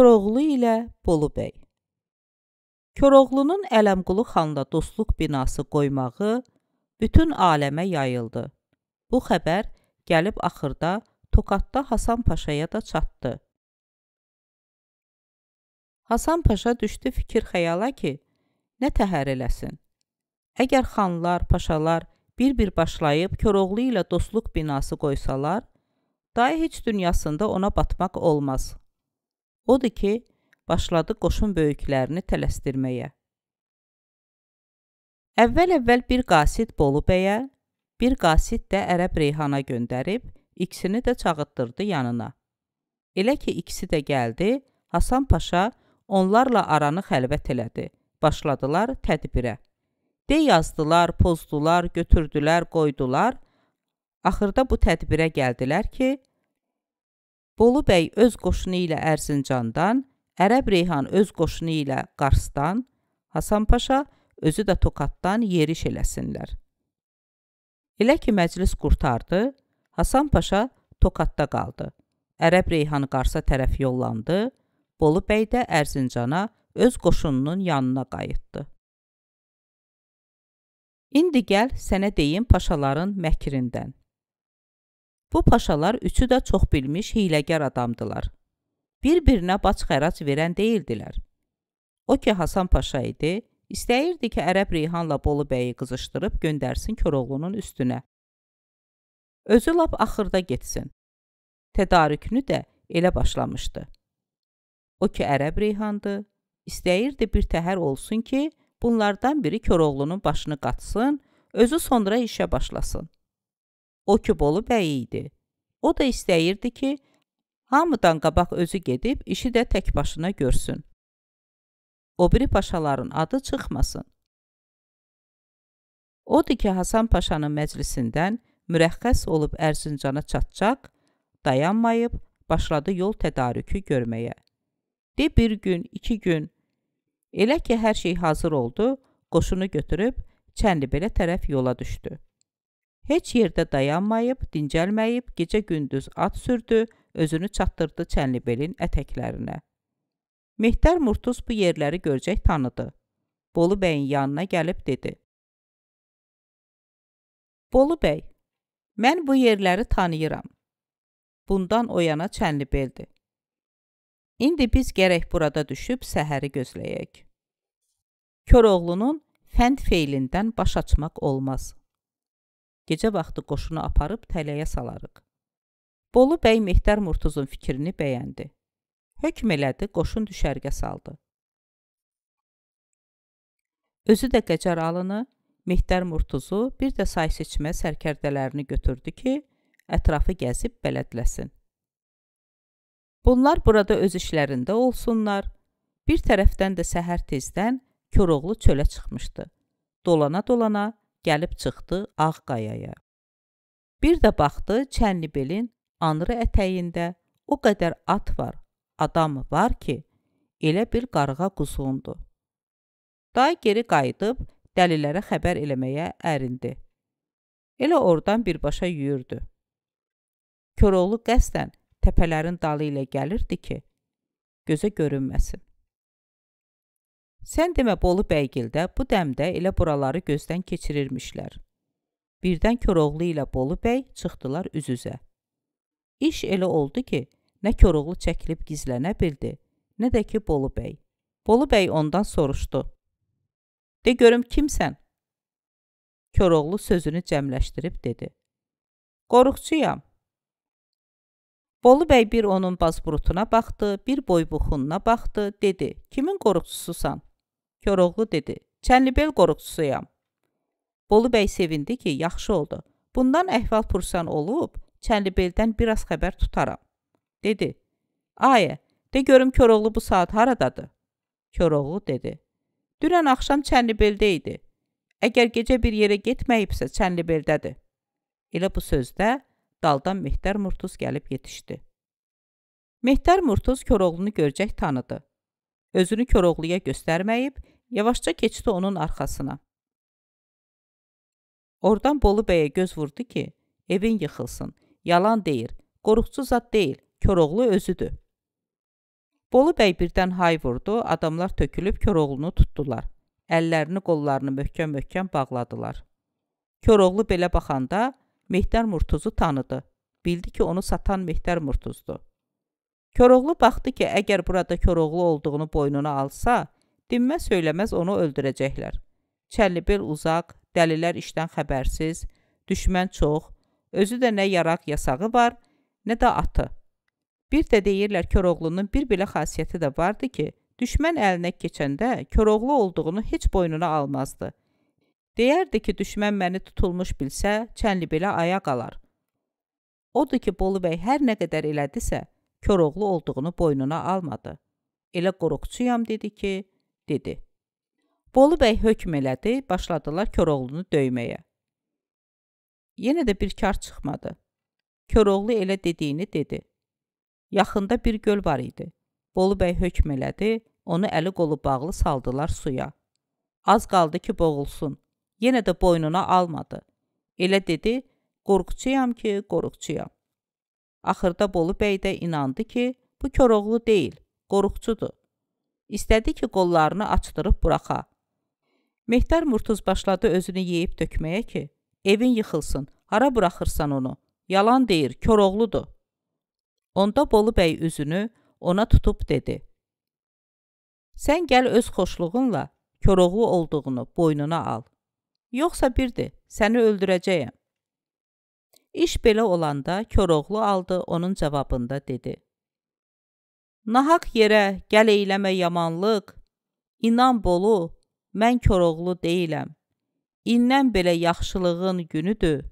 Köroğlu ilə Bolu bəy. Köroğlunun Ələmqulu xanla dostluq binası qoymağı bütün aləmə yayıldı. Bu xəbər gəlib axırda Tokatda Hasan Paşaya da çatdı. Hasan Paşa düşdü fikir xəyala ki, nə təhər eləsin. Əgər xanlar, paşalar bir-bir başlayıb Köroğlu ilə dostluq binası qoysalar, dahi heç dünyasında ona batmaq olmaz. Odur ki, başladı qoşun böyüklərini tələsdirməyə. Əvvəl-əvvəl bir qasid Bolu bəyə, bir qasid də Ərəb Reyhana göndərib, ikisini də çağıtdırdı yanına. Elə ki, ikisi də gəldi, Hasan Paşa onlarla aranı xəlvət elədi. Başladılar tədbirə. De yazdılar, pozdular, götürdülər, qoydular. Axırda bu tədbirə gəldilər ki, Bolu bəy öz qoşunu ilə Ərzincandan, Ərəb Reyhan öz qoşunu ilə Qarsdan, Hasan Paşa özü də Tokatdan yeriş eləsinlər. Elə ki məclis qurtardı, Hasan Paşa Tokatda qaldı. Ərəb Reyhan Qarsa tərəf yollandı, Bolu bəy də Ərzincana öz qoşununun yanına qayıtdı. İndi gəl sənə deyim paşaların məkrindən. Bu paşalar üçü də çox bilmiş hiyləgər adamdılar. Bir-birinə bac xərac verən deyildilər. O ki, Hasan Paşa idi, istəyirdi ki, Ərəb Reyhanla Bolu bəyi qızışdırıb göndərsin Koroğlunun üstünə. Özü lap axırda getsin. Tədarükünü də elə başlamışdı. O ki, Ərəb Reyhandı, istəyirdi bir təhər olsun ki, bunlardan biri Koroğlunun başını qatsın, özü sonra işə başlasın. O Kübolu bəy idi. O da istəyirdi ki, hamıdan qabaq özü gedib işi də tək başına görsün. O biri paşaların adı çıxmasın. Odur ki, Hasan Paşanın məclisindən mürəxxəs olub Ərzincana çatacaq, dayanmayıb başladı yol tədarükü görməyə. De bir gün, iki gün. Elə ki, hər şey hazır oldu, qoşunu götürüb Çənlibelə tərəf yola düşdü. Heç yerdə dayanmayıb, dincəlməyib, gecə-gündüz at sürdü, özünü çatdırdı Çənlibelin ətəklərinə. Mehdər Murtuz bu yerləri görcək tanıdı. Bolu bəyin yanına gəlib dedi. Bolu bəy, mən bu yerləri tanıyıram. Bundan o yana Çənlibeldi. İndi biz gərək burada düşüb səhəri gözləyək. Köroğlunun fənd feilindən baş açmaq olmaz.'' Gecə vaxtı qoşunu aparıb tələyə salarıq. Bolu bəy Mehtər Murtuzun fikrini bəyəndi. Hökm elədi, qoşun düşərgə saldı. Özü də Qəcaralını, Mehtər Murtuzu, bir də say seçmə sərkərdələrini götürdü ki, ətrafı gəzib bələdləsin. Bunlar burada öz işlərində olsunlar. Bir tərəfdən də səhər tezdən Koroğlu çölə çıxmışdı. Dolana-dolana gəlib çıxdı Ağqayaya. Bir də baxdı Çənlibelin anrı ətəyində o qədər at var, adam var ki, elə bir qarğa quzuğundu. Day geri qayıdıb dəlilərə xəbər eləməyə ərindi. Elə oradan birbaşa yüyürdü. Koroğlu qəsdən təpələrin dalı ilə gəlirdi ki, gözə görünməsin. Sən demə Bolu Bəygildə bu dəmdə elə buraları gözdən keçirirmişlər. Birdən Koroğlu ilə Bolu bəy çıxdılar üz-üzə. İş elə oldu ki, nə Koroğlu çəkilib gizlənə bildi, nə də ki Bolu bəy. Bolu bəy ondan soruşdu: "De görüm kimsən?" Koroğlu sözünü cəmləşdirib dedi: "Qoruqçuyam." Bolu bəy bir onun bazburutuna baxdı, bir boybuxununa baxdı, dedi: "Kimin qoruqçususan?" Koroğlu dedi, Çənlibel qoruqçusuyam. Bolu bəy sevindi ki, yaxşı oldu. Bundan əhval pursan olub, Çənlibeldən biraz xəbər tutaram. Dedi, ayə, de görüm Koroğlu bu saat haradadır? Koroğlu dedi, dünən axşam Çənlibeldə idi. Əgər gecə bir yerə getməyibsə, Çənlibeldədir. Elə bu sözdə daldan Mehtər Murtuz gəlib yetişdi. Mehtər Murtuz Koroğlunu görcək tanıdı. Özünü Koroğluya göstərməyib, yavaşca keçdi onun arxasına. Oradan Bolu bəyə göz vurdu ki, evin yıxılsın. Yalan deyir, qoruqçu zad deyil, Koroğlu özüdür. Bolu bəy birdən hay vurdu, adamlar tökülüb Koroğlunu tutdular. Əllərini, qollarını möhkəm-möhkəm bağladılar. Koroğlu belə baxanda Mehdər Murtuzu tanıdı. Bildi ki, onu satan Mehdər Murtuzdur. Koroğlu baxdı ki, əgər burada Koroğlu olduğunu boynuna alsa, dinmə söyləməz onu öldürəcəklər. Çəllibel uzaq, dəlilər işdən xəbərsiz, düşmən çox, özü də nə yaraq yasağı var, nə də atı. Bir də deyirlər Koroğlunun bir belə xasiyyəti də vardı ki, düşmən əlinə keçəndə Koroğlu olduğunu heç boynuna almazdı. Deyərdi ki, düşmən məni tutulmuş bilsə, Çənlibelə ayaq alar. Odur ki, Bolu bəy hər nə qədər elədisə, Koroğlu olduğunu boynuna almadı. Elə qoruqçuyam dedi ki, dedi. Bolu bəy hökm elədi, başladılar Koroğlunu döyməyə. Yenə də bir kar çıxmadı. Koroğlu elə dediyini dedi. Yaxında bir göl var idi. Bolu bəy hökm elədi, onu əli qolu bağlı saldılar suya. Az qaldı ki, boğulsun. Yenə də boynuna almadı. Elə dedi, qorxçuyam ki, qorxçuyam. Axırda Bolu bəy də inandı ki, bu Koroğlu deyil, qoruqçudur. İstədi ki, qollarını açdırıb buraxa. Mehter Murtuz başladı özünü yeyib tökməyə ki, evin yıxılsın, hara buraxırsan onu? Yalan deyir, Koroğludur. Onda Bolu bəy üzünü ona tutub dedi: Sən gəl öz xoşluğunla Koroğlu olduğunu boynuna al. Yoxsa bir də səni öldürəcəyəm. İş belə olanda Koroğlu aldı onun cavabında dedi. Nahaq yerə gəl eyləmə yamanlıq, inan bolu, mən Koroğlu deyiləm. İndən belə yaxşılığın günüdür,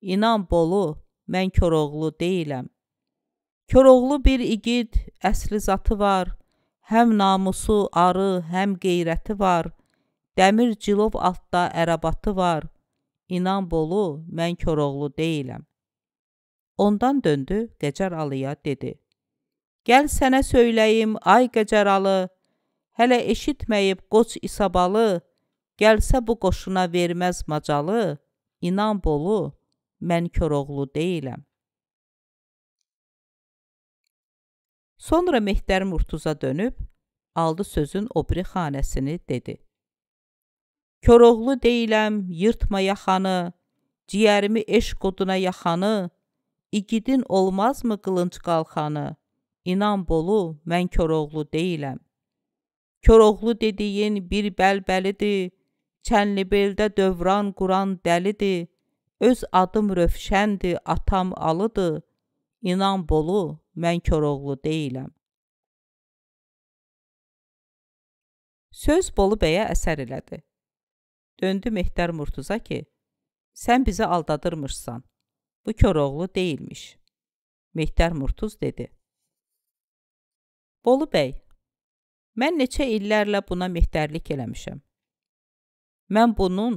inan bolu, mən Koroğlu deyiləm. Koroğlu bir igid, əsli zatı var, həm namusu, arı, həm qeyrəti var, dəmir cilov altda ərabatı var, İnan Bolu, mən Koroğlu deyiləm. Ondan döndü Qəcəralıya dedi. Gəl sənə söyləyim, ay Qəcəralı, hələ eşitməyib qoç İsabalı, gəlsə bu qoşuna verməz macalı, İnan Bolu, mən Koroğlu deyiləm. Sonra Mehtər Murtuza dönüb, aldı sözün obri xanəsini dedi. Koroğlu deyiləm, yırtma yaxanı, ciyərimi eşq oduna yaxanı, igidin olmazmı qılınc qalxanı? İnan bolu, mən Koroğlu deyiləm. Koroğlu dediyin bir bəlbəlidir, Çənlibeldə dövran quran dəlidir, öz adım rövşəndir, atam alıdır. İnan bolu, mən Koroğlu deyiləm. Söz Bolu bəyə əsər elədi. Döndü Mehter Murtuza ki, sən bizi aldadırmışsan, bu Köroğlu deyilmiş. Mehter Murtuz dedi. Bolu bəy, mən neçə illərlə buna mehtərlik eləmişəm. Mən bunun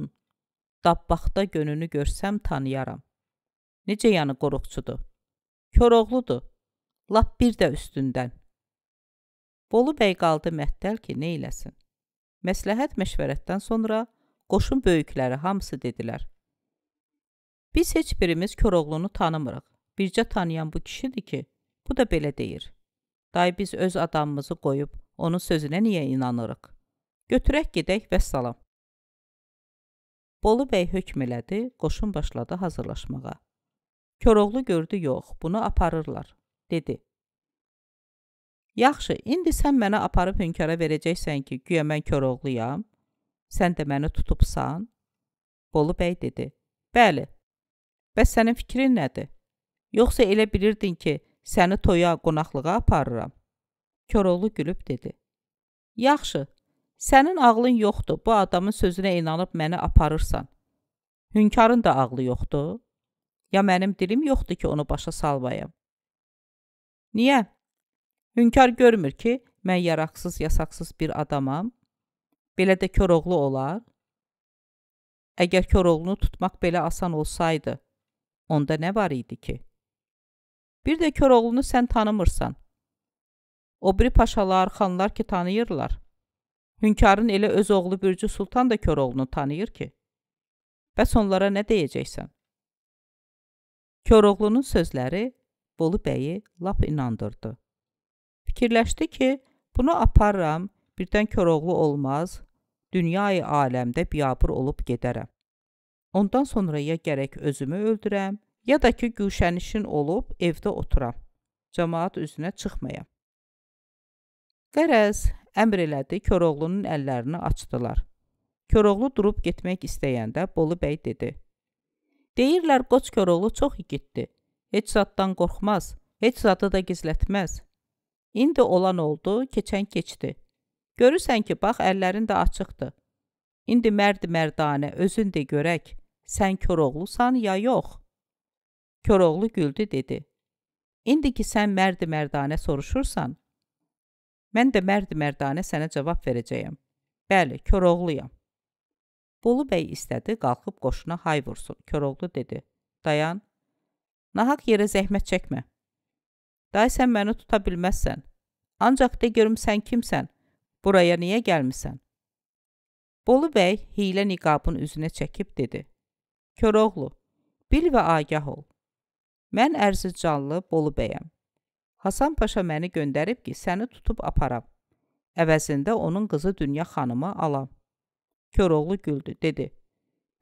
dabbaqda gönünü görsəm tanıyaram. Necə yəni qoruqçudur? Köroğludur. Lap bir də üstündən. Bolu bəy qaldı məttəl ki, nə eləsin? Məsləhət məşvərətdən sonra Qoşun böyükləri hamısı dedilər. Biz heç birimiz Koroğlunu tanımırıq. Bircə tanıyan bu kişidir ki, bu da belə deyir. Day biz öz adamımızı qoyub onun sözünə niyə inanırıq? Götürək gedək və salam. Bolu bəy hökm elədi, qoşun başladı hazırlaşmağa. Koroğlu gördü, yox, bunu aparırlar, dedi. Yaxşı, indi sən mənə aparıb hünkara verəcəksən ki, güya mən Koroğluyam, Sən də məni tutubsan? Bolu bəy dedi. Bəli. Bəs sənin fikrin nədir? Yoxsa elə bilirdin ki, səni toya, qonaqlığa aparıram? Koroğlu gülüb dedi. Yaxşı, sənin ağlın yoxdur. Bu adamın sözünə inanıb məni aparırsan. Hünkarın da ağlı yoxdur. Ya mənim dilim yoxdur ki, onu başa salmayım. Niyə? Hünkar görmür ki, mən yaraqsız, yasaqsız bir adamam. Belə də Koroğlu olar? Əgər Koroğlunu tutmaq belə asan olsaydı, onda nə var idi ki? Bir də Koroğlunu sən tanımırsan. O biri paşalar, xanlar ki tanıyırlar. Hünkarın elə öz oğlu Bürcü Sultan da Koroğlunu tanıyır ki. Bəs onlara nə deyəcəksən? Koroğlunun sözləri Bolu bəyi lap inandırdı. Fikirləşdi ki, bunu aparıram, birdən Koroğlu olmaz, dünyayı aləmdə biabır olub gedərəm. Ondan sonra ya gərək özümü öldürəm, ya da ki, güşənişin olub evdə oturam, cəmaat üzünə çıxmayam. Qərəz, əmr elədi, Köroğlunun əllərini açdılar. Köroğlu durub getmək istəyəndə Bolu bəy dedi. Deyirlər, qoç Köroğlu çox igiddi, heç zaddan qorxmaz, heç zadı da gizlətməz. İndi olan oldu, keçən keçdi. Görürsən ki, bax, əllərin də açıqdır. İndi mərd-mərdanə, özün de görək, sən Koroğlusan ya yox? Koroğlu güldü, dedi. İndi ki, sən mərd-mərdanə soruşursan, mən də mərd-mərdanə sənə cavab verəcəyəm. Bəli, Koroğluyam. Bolu bəy istədi, qalxıb qoşuna hay vursun. Koroğlu dedi, dayan, nahaq yerə zəhmət çəkmə. Day, sən məni tuta bilməzsən. Ancaq de görüm sən kimsən? Buraya niyə gəlmisən? Bolu bəy hiylə niqabın üzünə çəkib dedi. Köroğlu, bil və agah ol. Mən Ərziccanlı Bolu bəyəm. Hasan Paşa məni göndərib ki, səni tutub aparam. Əvəzində onun qızı Dünya xanımı alam. Köroğlu güldü, dedi.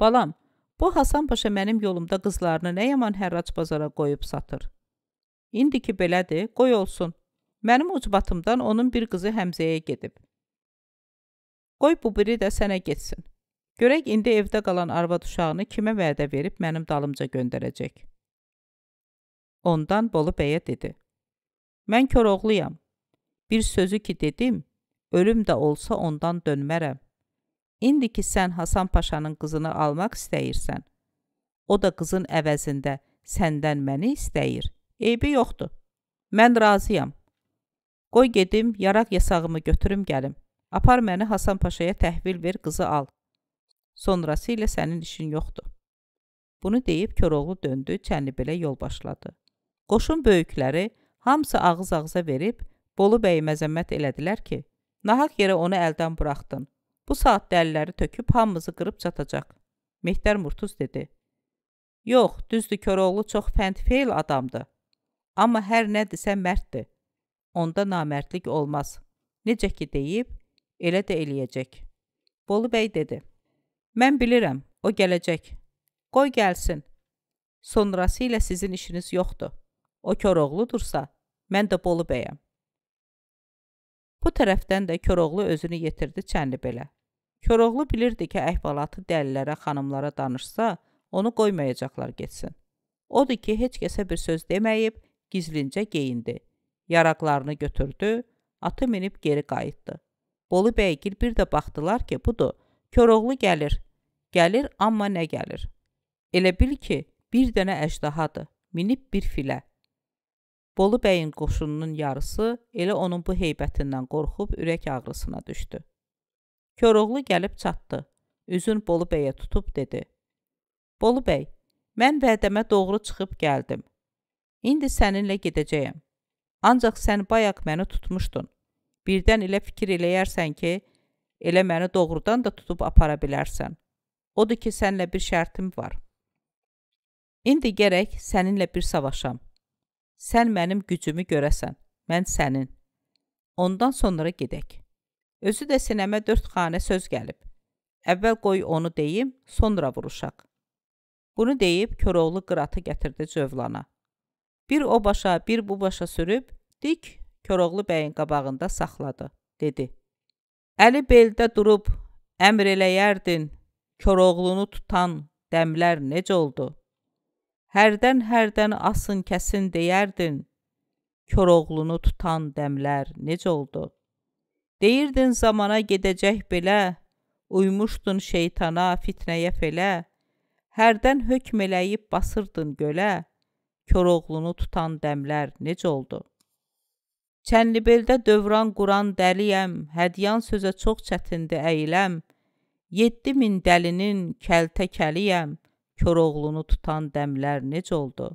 Balam, bu Hasan Paşa mənim yolumda qızlarını nə yaman hərrac bazara qoyub satır. İndiki belədir, qoy olsun. Mənim ucbatımdan onun bir qızı Həmzəyə gedib. Qoy bu biri də sənə getsin. Görək indi evdə qalan arvad uşağını kimə vədə verib mənim dalımca göndərəcək. Ondan Bolu bəyə dedi. Mən Koroğluyam. Bir sözü ki dedim, ölüm də olsa ondan dönmərəm. İndi ki sən Hasan Paşanın qızını almaq istəyirsən, o da qızın əvəzində səndən məni istəyir. Eybi yoxdur. Mən razıyam. Qoy gedim, yaraq yasağımı götürüm gəlim. Apar məni Hasan Paşaya təhvil ver, qızı al. Sonrası ilə sənin işin yoxdur. Bunu deyib Koroğlu döndü, Çənlibelə yol başladı. Qoşun böyükləri hamısı ağız-ağıza verib Bolu bəyi məzəmmət elədilər ki, nahaq yerə onu əldən buraxdın. Bu saatda əlləri töküb hamımızı qırıb çatacaq. Mehtər Murtuz dedi. Yox, düzdür, Koroğlu çox fənd-feil adamdır. Amma hər nədirsə mərddir. Onda namərdlik olmaz. Necə ki deyib, Elə də eləyəcək. Bolu bəy dedi: Mən bilirəm, o gələcək. Qoy gəlsin. Sonrası ilə sizin işiniz yoxdur. O Koroğludursa, mən də Bolu bəyəm. Bu tərəfdən də Koroğlu özünü yetirdi Çənlibelə. Koroğlu bilirdi ki, əhvalatı dəlilərə, xanımlara danışsa, onu qoymayacaqlar getsin. Odur ki, heç kəsə bir söz deməyib, gizlincə geyindi. Yaraqlarını götürdü, atı minib geri qayıtdı. Bolu bəygil bir də baxdılar ki, budur, Koroğlu gəlir. Gəlir, amma nə gəlir? Elə bil ki, bir dənə əjdahadır, minib bir filə. Bolu bəyin qoşununun yarısı elə onun bu heybətindən qorxub ürək ağrısına düşdü. Koroğlu gəlib çatdı. Üzün Bolu bəyə tutub dedi: "Bolu bəy, mən vədəmə doğru çıxıb gəldim. İndi səninlə gedəcəyəm. Ancaq sən bayaq məni tutmuşdun. Birdən elə fikir eləyərsən ki, elə məni doğrudan da tutub apara bilərsən. Odur ki, səninlə bir şərtim var. İndi gərək səninlə bir savaşam. Sən mənim gücümü görəsən, mən sənin. Ondan sonra gedək. Özü də sinəmə dörd xanə söz gəlib. Əvvəl qoy onu deyim, sonra vuruşaq. Bunu deyib Koroğlu qıratı gətirdi Cövlana. Bir o başa, bir bu başa sürüb dik Koroğlu bəyin qabağında saxladı, dedi. Əli beldə durub əmr eləyərdin, Koroğlunu tutan dəmlər necə oldu? Hərdən-hərdən asın kəsin deyərdin, Koroğlunu tutan dəmlər necə oldu? Deyirdin zamana gedəcək belə, uymuşdun şeytana, fitnəyə felə, hərdən hökm eləyib basırdın gölə, Koroğlunu tutan dəmlər necə oldu? Çənlibeldə dövran quran dəliyəm, hədyan sözə çox çətindi əyləm. 7000 dəlinin kəltəkəliyəm, Koroğlunu tutan dəmlər necə oldu?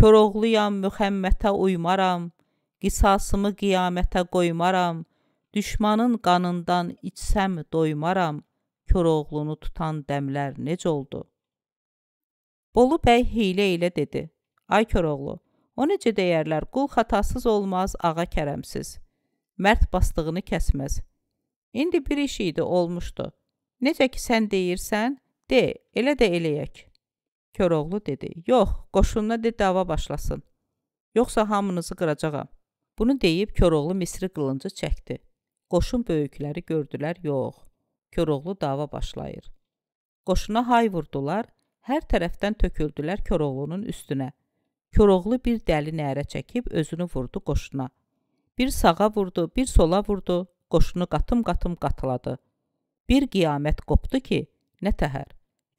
Koroğluyam, müxəmmətə uymaram, qisasımı qiyamətə qoymaram. Düşmanın qanından içsəm doymaram. Koroğlunu tutan dəmlər necə oldu? Bolu bəy hiylə ilə dedi: Ay Koroğlu, O necə deyərlər, qul xatasız olmaz, ağa kərəmsiz. Mərd bastığını kəsməz. İndi bir iş idi, olmuşdu. Necə ki sən deyirsən, de, elə də eləyək. Köroğlu dedi, yox, qoşununa de dava başlasın. Yoxsa hamınızı qıracağam. Bunu deyib Köroğlu misri qılıncı çəkdi. Qoşun böyükləri gördülər, yox. Köroğlu dava başlayır. Qoşuna hay vurdular, hər tərəfdən töküldülər Köroğlunun üstünə. Koroğlu bir dəli nərə çəkib özünü vurdu qoşuna. Bir sağa vurdu, bir sola vurdu, qoşunu qatım-qatım qatıladı. Bir qiyamət qopdu ki, nə təhər.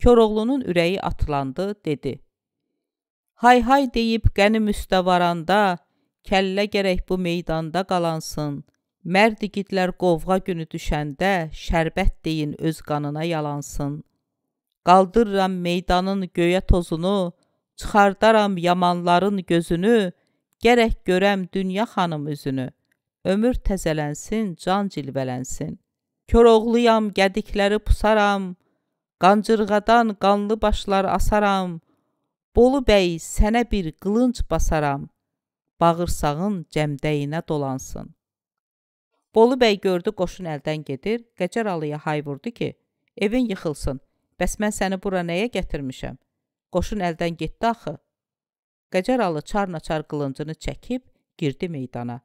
Koroğlunun ürəyi atılandı, dedi. Hay hay deyib qənim üstə varanda, kəllə gərək bu meydanda qalansın. Mərd igidlər qovğa günü düşəndə, şərbət deyin öz qanına yalansın. Qaldırıram meydanın göyə tozunu, Çıxardaram yamanların gözünü, gərək görəm dünya xanım üzünü. Ömür təzələnsin, can cilvələnsin. Koroğluyam, gədikləri pusaram, qancırğadan qanlı başlar asaram. Bolu bəy, sənə bir qılınc basaram. Bağırsağın cəmdəyinə dolansın. Bolu bəy gördü qoşun əldən gedir, Qəcar Alıya hay vurdu ki, evin yıxılsın. Bəs mən səni bura nəyə gətirmişəm? Qoşun əldən getdi axı. Qəcaralı çarnaçar qılıncını çəkib girdi meydana.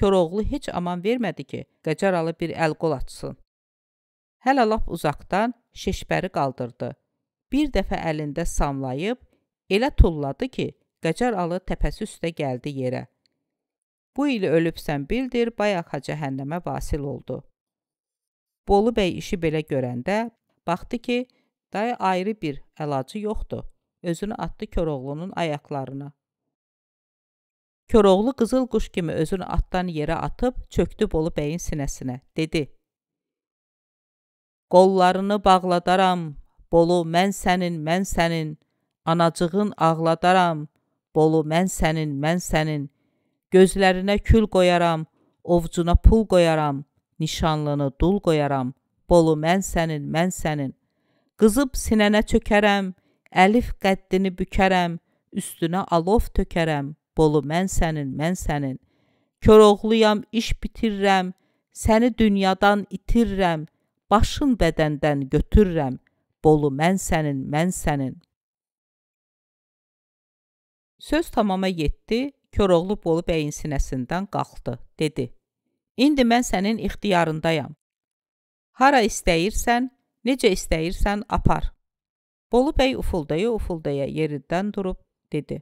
Koroğlu heç aman vermədi ki, Qəcaralı bir əl qol atsın. Hələ lap uzaqdan şeşbəri qaldırdı. Bir dəfə əlində samlayıb elə tulladı ki, Qəcaralı təpəsi üstə gəldi yerə. Bu il ölübsən bildir, bayaqa cəhənnəmə vasil oldu. Bolu bəy işi belə görəndə baxdı ki, day ayrı bir əlacı yoxdur özünü atdı Koroğlunun ayaqlarına. Koroğlu qızıl quş kimi özünü atdan yerə atıb çökdü Bolu bəyin sinəsinə. Dedi: Qollarını bağladaram, Bolu, mən sənin, mən sənin. Anacığın ağladaram, Bolu, mən sənin, mən sənin. Gözlərinə kül qoyaram, ovcuna pul qoyaram, nişanlını dul qoyaram. Bolu, mən sənin, mən sənin. Qızıb sinənə çökərəm, Əlif qəddini bükərəm, üstünə alov tökərəm. Bolu mən sənin, mən sənin. Koroğluyam, iş bitirirəm. Səni dünyadan itirirəm. Başın bədəndən götürürəm. Bolu mən sənin, mən sənin. Söz tamama yetdi. Koroğlu Bolu bəyin sinəsindən qalxdı, dedi: "İndi mən sənin ixtiyarındayam. Hara istəyirsən, necə istəyirsən apar. Bolu bəy ufuldaya-ufuldaya yerindən durub dedi.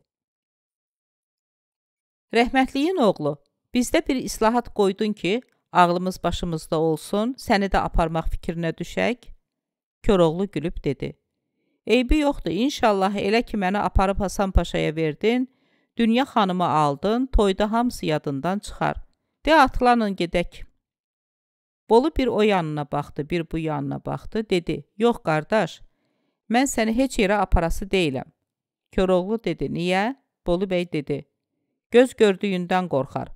Rəhmətliyin oğlu, bizdə bir islahat qoydun ki, ağlımız başımızda olsun, səni də aparmaq fikrinə düşək. Köroğlu gülüb dedi. Eybi yoxdur, inşallah elə ki məni aparıb Hasan Paşaya verdin, dünya xanımı aldın, toyda hamısı yadından çıxar. De atlanın gedək. Bolu bir o yanına baxdı, bir bu yanına baxdı, dedi. Yox qardaş, Mən səni heç yerə aparası deyiləm. Koroğlu dedi, niyə? Bolu bəy dedi, göz gördüyündən qorxar.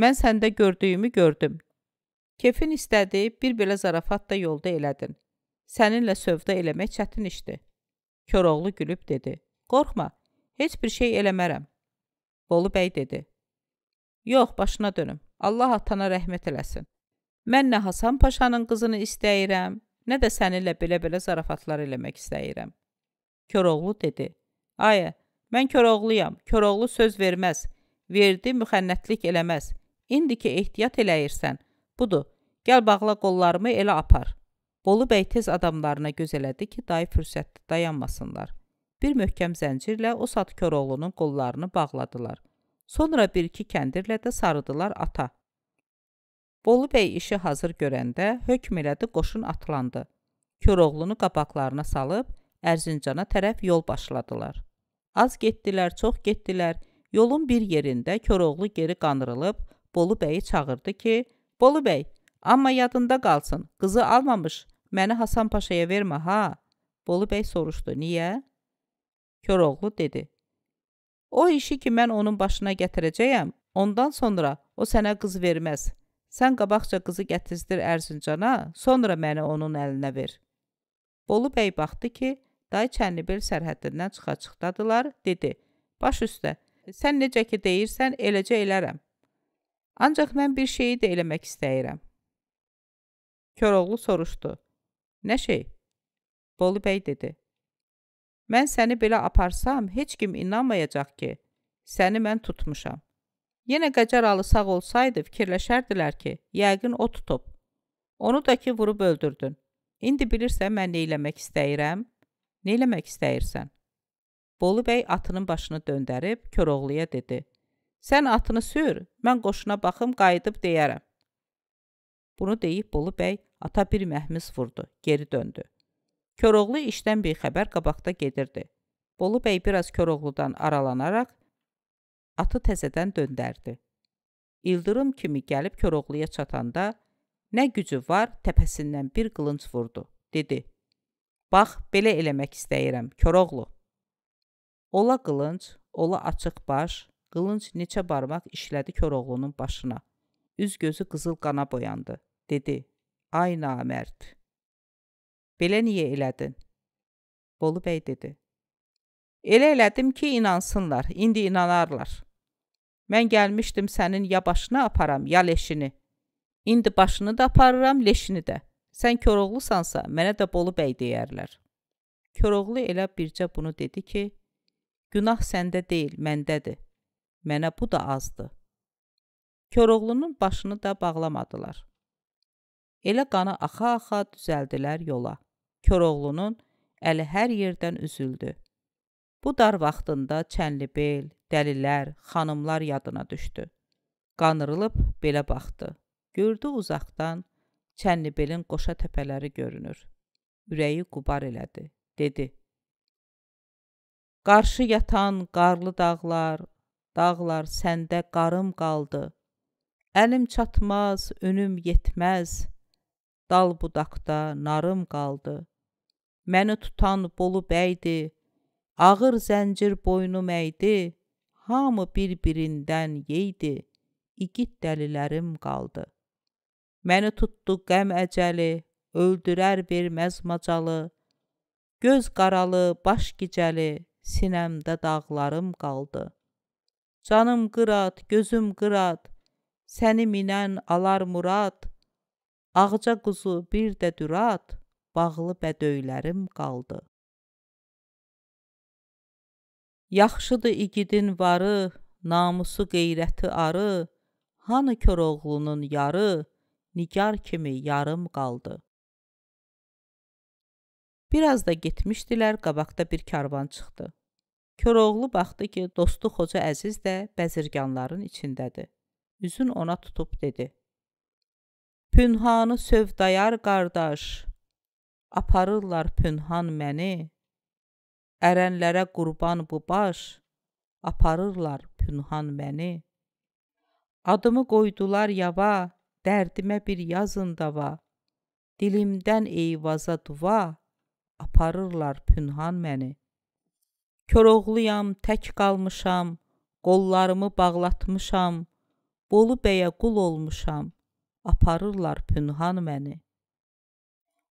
Mən səndə gördüyümü gördüm. Kefin istədi, bir belə zarafat da yolda elədin. Səninlə sövda eləmək çətin işdi. Koroğlu gülüb dedi, qorxma, heç bir şey eləmərəm. Bolu bəy dedi, yox, başına dönüm, Allah atana rəhmət eləsin. Mən nə Hasan Paşanın qızını istəyirəm, nə də səninlə belə-belə zarafatlar eləmək istəyirəm. Köroğlu dedi. Ayə, mən Köroğluyam. Köroğlu söz verməz. Verdi, müxənnətlik eləməz. İndi ki ehtiyat eləyirsən, budur, gəl bağla qollarımı elə apar. Bolu bəy tez adamlarına göz elədi ki, dayı fürsətdə dayanmasınlar. Bir möhkəm zəncirlə o saat Köroğlunun qollarını bağladılar. Sonra bir-iki kəndirlə də sarıdılar ata. Bolu bəy işi hazır görəndə hökm elədi, qoşun atlandı. Köroğlunu qabaqlarına salıb Ərzincana tərəf yol başladılar. Az getdilər, çox getdilər. Yolun bir yerində Köroğlu geri qanırılıb Bolu bəyi çağırdı ki: "Bolu bəy, amma yadında qalsın. Qızı almamış, məni Hasan Paşaya vermə ha." Bolu bəy soruşdu: "Niyə?" Köroğlu dedi: O işi ki mən onun başına gətirəcəyəm, ondan sonra o sənə qız verməz. Sən qabaqca qızı gətizdir Ərzincana, sonra məni onun əlinə ver. Bolu bəy baxdı ki, dayı Çənlibel sərhəddindən çıxa-çıxdadılar, dedi: "Baş üstə. Sən necə ki deyirsən, eləcə elərəm. Ancaq mən bir şeyi də eləmək istəyirəm." Koroğlu soruşdu: "Nə şey?" Bolu bəy dedi: "Mən səni belə aparsam, heç kim inanmayacaq ki, səni mən tutmuşam. Yenə Qacaralı sağ olsaydı fikirləşərdilər ki, yəqin o tutub. Onu da ki, vurub öldürdün. İndi bilirsən mən nə eləmək istəyirəm? Nə eləmək istəyirsən? Bolu bəy atının başını döndərib Koroğluya dedi: "Sən atını sür, mən qoşuna baxım, qayıdıb deyərəm." Bunu deyib Bolu bəy ata bir məhmiz vurdu, geri döndü. Koroğlu işdən bixəbər qabaqda gedirdi. Bolu bəy biraz Koroğludan aralanaraq atı təzədən döndərdi. İldırım kimi gəlib Koroğluya çatanda nə gücü var təpəsindən bir qılınc vurdu. Dedi: "Bax, belə eləmək istəyirəm, Koroğlu." Ola qılınc, ola açıq baş, qılınc neçə barmaq işlədi Koroğlunun başına. Üz gözü qızıl qana boyandı. Dedi: "Ay namərd. Belə niyə elədin?" Bolu bəy dedi: Elə elədim ki, inansınlar, indi inanarlar. Mən gəlmişdim sənin ya başını aparam, ya leşini. İndi başını da aparıram, leşini də. Sən Koroğlusansa, mənə də Bolu bəy deyərlər. Koroğlu elə bircə bunu dedi ki, günah səndə deyil, məndədir. Mənə bu da azdı. Koroğlunun başını da bağlamadılar. Elə qana axa-axa düzəldilər yola. Koroğlunun əli hər yerdən üzüldü. Bu dar vaxtında Çənlibel, dəlilər, xanımlar yadına düşdü. Qanırılıb belə baxdı. Gördü uzaqdan Çənnibelin qoşa təpələri görünür. Ürəyi qubar elədi. Dedi: Qarşı yatan qarlı dağlar, dağlar səndə qarım qaldı. Əlim çatmaz, önüm yetməz. Dal budaqda narım qaldı. Məni tutan Bolu bəydi. Ağır zəncir boynum əydi hamı bir-birindən yeydi, igid dəlilərim qaldı. Məni tutdu qəm əcəli, öldürər verməz macalı, göz qaralı, baş gicəli, sinəmdə dağlarım qaldı. Canım qırat, gözüm qırat, səni minən alar murad, ağca quzu bir də dürat, bağlı bədöylərim qaldı. Yaxşıdır igidin varı, namusu qeyrəti arı, hanı Koroğlunun yarı, nigar kimi yarım qaldı. Biraz da getmişdilər, qabaqda bir karvan çıxdı. Koroğlu baxdı ki, dostu Xoca Əziz də bəzirganların içindədir. Üzün ona tutub dedi: Pünhanı sövdayar qardaş, aparırlar pünhan məni. Ərənlərə qurban bu baş, aparırlar pünhan məni. Adımı qoydular yava, dərdimə bir yazın dava. Dilimdən eyvaza duva, aparırlar pünhan məni. Koroğluyam, tək qalmışam, qollarımı bağlatmışam, Bolu bəyə qul olmuşam, aparırlar pünhan məni.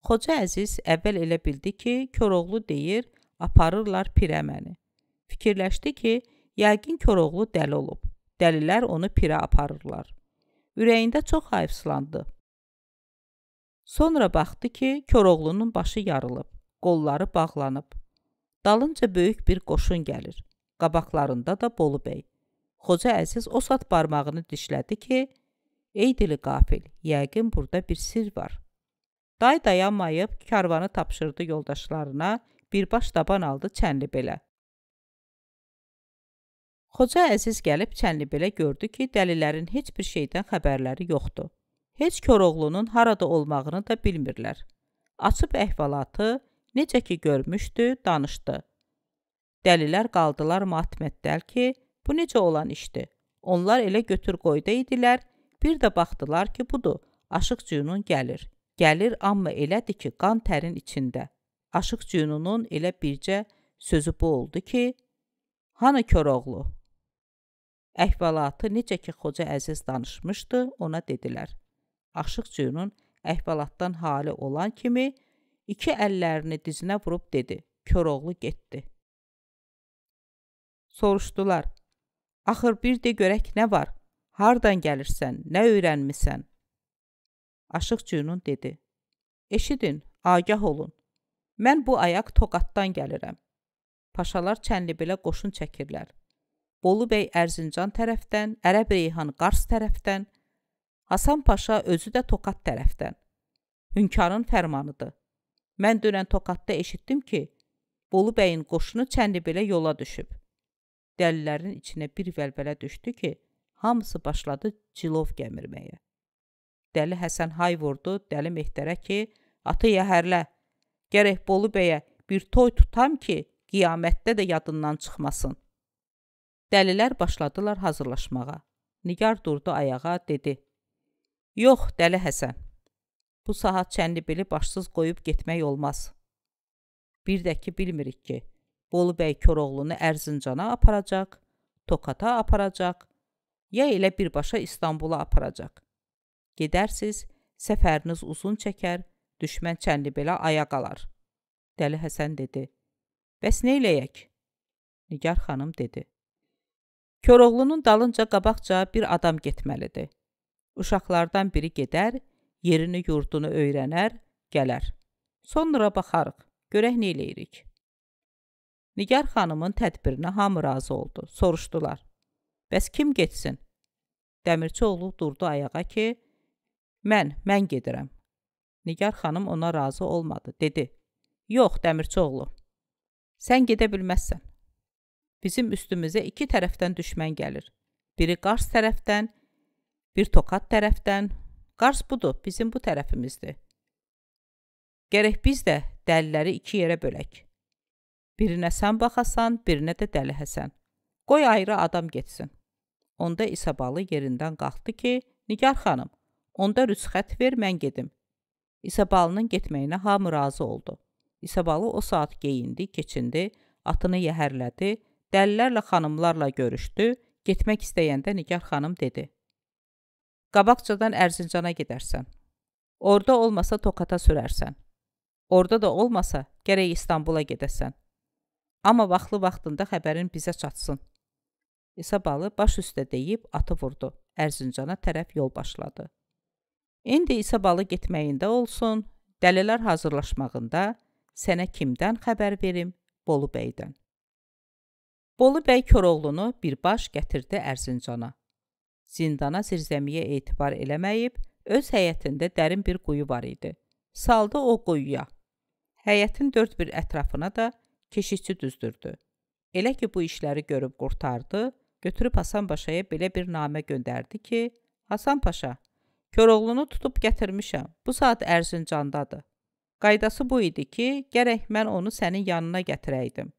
Xoca Əziz əvvəl elə bildi ki, Koroğlu deyir, Aparırlar pirə məni. Fikirləşdi ki, yəqin Koroğlu dəli olub. Dəlilər onu pirə aparırlar. Ürəyində çox hayıfslandı. Sonra baxdı ki, Koroğlunun başı yarılıb, qolları bağlanıb. Dalınca böyük bir qoşun gəlir. Qabaqlarında da Bolu bəy. Xoca Əziz o saat barmağını dişlədi ki, ey dili qafil, yəqin burada bir sir var. Day dayanmayıb karvanı tapşırdı yoldaşlarına birbaş daban aldı Çənlibelə. Xoca Əziz gəlib Çənlibelə gördü ki, dəlilərin heç bir şeydən xəbərləri yoxdur. Heç Koroğlunun harada olmağını da bilmirlər. Açıb əhvalatı, necə ki görmüşdü, danışdı. Dəlilər qaldılar matmətdəl ki, bu necə olan işdi? Onlar elə götür qoyda idilər, bir də baxdılar ki, budur, Aşıq Cünun gəlir. Gəlir, amma elədir ki, qan tərin içində. Aşıq Cünunun elə bircə sözü bu oldu ki, Hanı Köroğlu? Əhvalatı necə ki Xoca Əziz danışmışdı, ona dedilər. Aşıq Cünun əhvalatdan hali olan kimi iki əllərini dizinə vurub dedi, Köroğlu getdi. Soruşdular, axır bir de görək nə var, hardan gəlirsən, nə öyrənmisən? Aşıq Cünun dedi, eşidin, agah olun. Mən bu ayaq Toqatdan gəlirəm. Paşalar Çənlibelə qoşun çəkirlər. Bolu bəy Ərzincan tərəfdən, Ərəb Reyhan Qars tərəfdən, Hasan Paşa özü də Toqat tərəfdən. Hünkarın fərmanıdır. Mən dünən Toqatda eşitdim ki, Bolu bəyin qoşunu Çənlibelə yola düşüb. Dəlilərin içinə bir vəlvələ düşdü ki, hamısı başladı cilov gəmirməyə. Dəli Həsən hay vurdu, dəli Mehtərə ki, atı yəhərlə, Gərək Bolu bəyə bir toy tutam ki, qiyamətdə də yadından çıxmasın. Dəlilər başladılar hazırlaşmağa. Nigar durdu ayağa, dedi: "Yox, Dəli Həsən. Bu saat Çənlibeli başsız qoyub getmək olmaz. Bir də ki bilmirik ki, Bolu bəy Koroğlunu Ərzincana aparacaq, Tokata aparacaq, ya elə birbaşa İstanbula aparacaq. Gedərsiz, səfəriniz uzun çəkər, Düşmən Çənlibelə aya qalar. Dəli Həsən dedi. Bəs nə eləyək? Nigar xanım dedi. Koroğlunun dalınca qabaqca bir adam getməlidir. Uşaqlardan biri gedər, yerini, yurdunu öyrənər, gələr. Sonra baxarıq, görək nə eləyirik. Nigar xanımın tədbirinə hamı razı oldu. Soruşdular. Bəs kim getsin? Dəmirçioğlu durdu ayağa ki, mən, mən gedirəm. Nigar xanım ona razı olmadı. Dedi: "Yox, Dəmirçioğlu. Sən gedə bilməzsən. Bizim üstümüzə iki tərəfdən düşmən gəlir. Biri Qars tərəfdən, bir Tokat tərəfdən. Qars budur, bizim bu tərəfimizdir. Gərək biz də dəliləri iki yerə bölək. Birinə sən baxasan, birinə də dəli Həsən. Qoy ayrı adam getsin." Onda İsabalı yerindən qalxdı ki, Nigar xanım, onda rüsxət ver, mən gedim. İsabalının getməyinə hamı razı oldu. İsabalı o saat geyindi, keçindi, atını yəhərlədi, dəlilərlə xanımlarla görüşdü, getmək istəyəndə Nigar xanım dedi. Qabaqcadan Ərzincana gedərsən. Orda olmasa Tokata sürərsən. Orda da olmasa gərək İstanbula gedəsən. Amma vaxtlı vaxtında xəbərin bizə çatsın. İsabalı baş üstə deyib atı vurdu. Ərzincana tərəf yol başladı. İndi isə balı getməyində olsun, dəlilər hazırlaşmağında sənə kimdən xəbər verim? Bolu bəydən. Bolu bəy Koroğlunu birbaş gətirdi Ərzincana. Zindana zirzəmiyə etibar eləməyib, öz həyətində dərin bir quyu var idi. Saldı o quyuya. Həyətin dörd bir ətrafına da keşikçi düzdürdü. Elə ki, bu işləri görüb qurtardı, götürüb Hasan Paşaya belə bir namə göndərdi ki, Hasan Paşa, Koroğlunu tutub gətirmişəm. Bu saat Ərzincandadır. Qaydası bu idi ki, gərək mən onu sənin yanına gətirəydim.